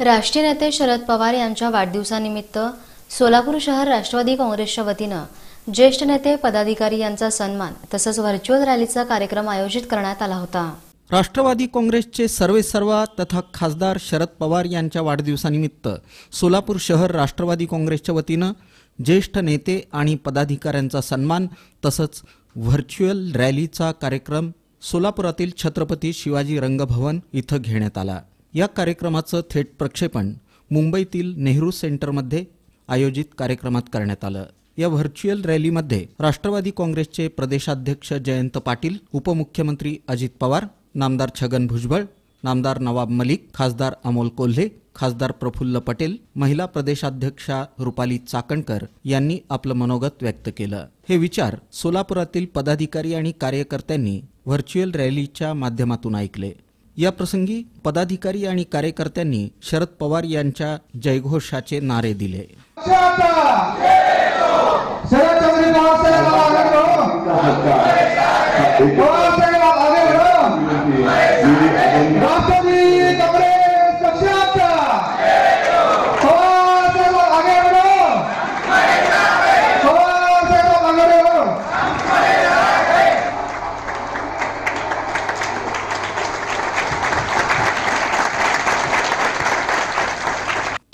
राष्ट्रीय नेते शरद पवार यांच्या वाढदिवसानिमित्त सोलापूर शहर राष्ट्रवादी काँग्रेसच्या वतीनं ज्येष्ठ नेते पदाधिकारी यांचा सन्मान तसंच व्हर्च्युअल रॅलीचा कार्यक्रम आयोजित करण्यात आला होता राष्ट्रवादी काँग्रेसचे सर्वे सर्वेसर्वा तथा खासदार शरद पवार यांच्या वाढदिवसानिमित्त सोलापूर शहर राष्ट्रवादी काँग्रेसच्या वतीनं ज्येष्ठ नेते आणि पदाधिकाऱ्यांचा सन्मान तसंच व्हर्च्युअल रॅलीचा कार्यक्रम सोलापुरातील छत्रपती शिवाजी रंगभवन इथं घेण्यात आला या कार्यक्रमाचं थेट प्रक्षेपण मुंबईतील नेहरू सेंटरमध्ये आयोजित कार्यक्रमात करण्यात आलं या व्हर्च्युअल रॅलीमध्ये राष्ट्रवादी काँग्रेसचे प्रदेशाध्यक्ष जयंत पाटील उपमुख्यमंत्री अजित पवार नामदार छगन भुजबळ नामदार नवाब मलिक खासदार अमोल कोल्हे खासदार प्रफुल्ल पटेल महिला प्रदेशाध्यक्षा रुपाली चाकणकर यांनी आपलं मनोगत व्यक्त केलं हे विचार सोलापुरातील पदाधिकारी आणि कार्यकर्त्यांनी व्हर्च्युअल रॅलीच्या माध्यमातून ऐकले या प्रसंगी पदाधिकारी आणि कार्यकर्त्यांनी शरद पवार यांच्या जयघोषाचे नारे दिले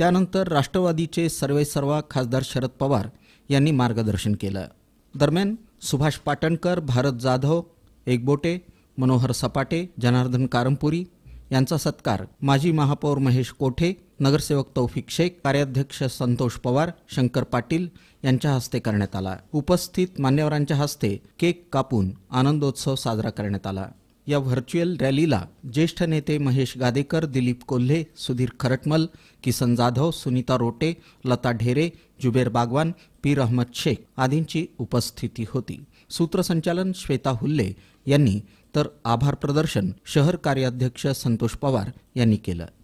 त्यानंतर राष्ट्रवादीचे सर्वेसर्वा खासदार शरद पवार यांनी मार्गदर्शन केलं दरम्यान सुभाष पाटणकर भारत जाधव एकबोटे मनोहर सपाटे जनार्दन कारमपुरी यांचा सत्कार माजी महापौर महेश कोठे नगरसेवक तौफिक शेख कार्याध्यक्ष संतोष पवार शंकर पाटील यांच्या हस्ते करण्यात आला उपस्थित मान्यवरांच्या हस्ते केक कापून आनंदोत्सव साजरा करण्यात आला या व्हर्च्युअल रॅलीला ज्येष्ठ नेते महेश गादेकर दिलीप कोल्हे सुधीर खरटमल किसन जाधव सुनीता रोटे लता ढेरे जुबेर बागवान पीर अहमद शेख आदींची उपस्थिती होती सूत्रसंचालन श्वेता हुल्ले यांनी तर आभार प्रदर्शन शहर कार्याध्यक्ष संतोष पवार यांनी केलं